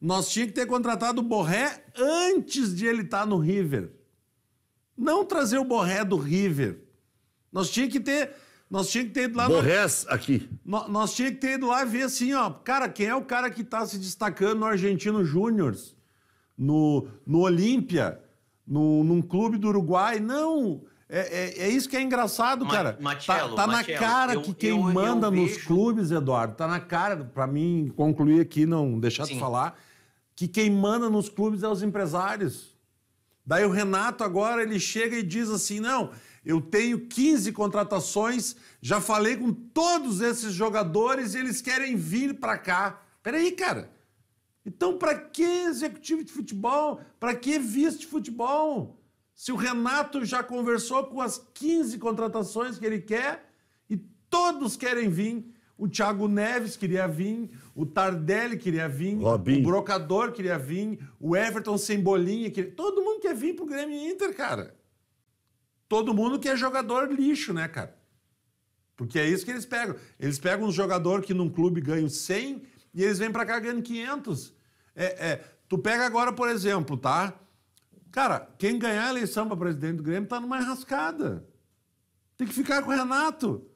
Nós tínhamos que ter contratado o Borré antes de ele estar tá no River. Não trazer o Borré do River. Nós tínhamos que ter. Nós tínhamos que ter ido lá. Borrés no... aqui. No, nós tínhamos que ter ido lá ver assim, ó. Cara, quem é o cara que está se destacando no Argentino Júnior? No, no Olímpia? No, num clube do Uruguai? Não! É, é, é, isso que é engraçado, Ma cara. Tá, Matiello, tá, tá na cara eu, que quem eu, manda eu nos clubes, Eduardo, tá na cara, para mim concluir aqui, não deixar Sim. de falar, que quem manda nos clubes é os empresários. Daí o Renato agora ele chega e diz assim: "Não, eu tenho 15 contratações, já falei com todos esses jogadores e eles querem vir para cá". Peraí, cara. Então, para que executivo de futebol? Para que vice de futebol? Se o Renato já conversou com as 15 contratações que ele quer e todos querem vir, o Thiago Neves queria vir, o Tardelli queria vir, Robin. o Brocador queria vir, o Everton sem bolinha. Queria... Todo mundo quer vir pro Grêmio Inter, cara. Todo mundo quer jogador lixo, né, cara? Porque é isso que eles pegam. Eles pegam um jogador que num clube ganha 100 e eles vêm para cá ganhando 500. É, é, tu pega agora, por exemplo, tá? Cara, quem ganhar a eleição para presidente do Grêmio tá numa enrascada. Tem que ficar com o Renato.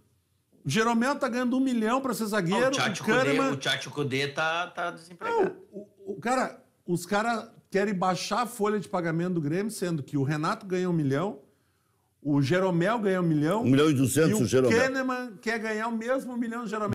O Jeromel tá ganhando um milhão para ser zagueiro. Não, o Kahneman... Tchatcho Kudê tá, tá desempregado. Não, o, o cara, os caras querem baixar a folha de pagamento do Grêmio, sendo que o Renato ganha um milhão, o Jeromel ganha um milhão. Um milhão e duzentos o Jeromel. o Kahneman quer ganhar o mesmo milhão do Jeromel.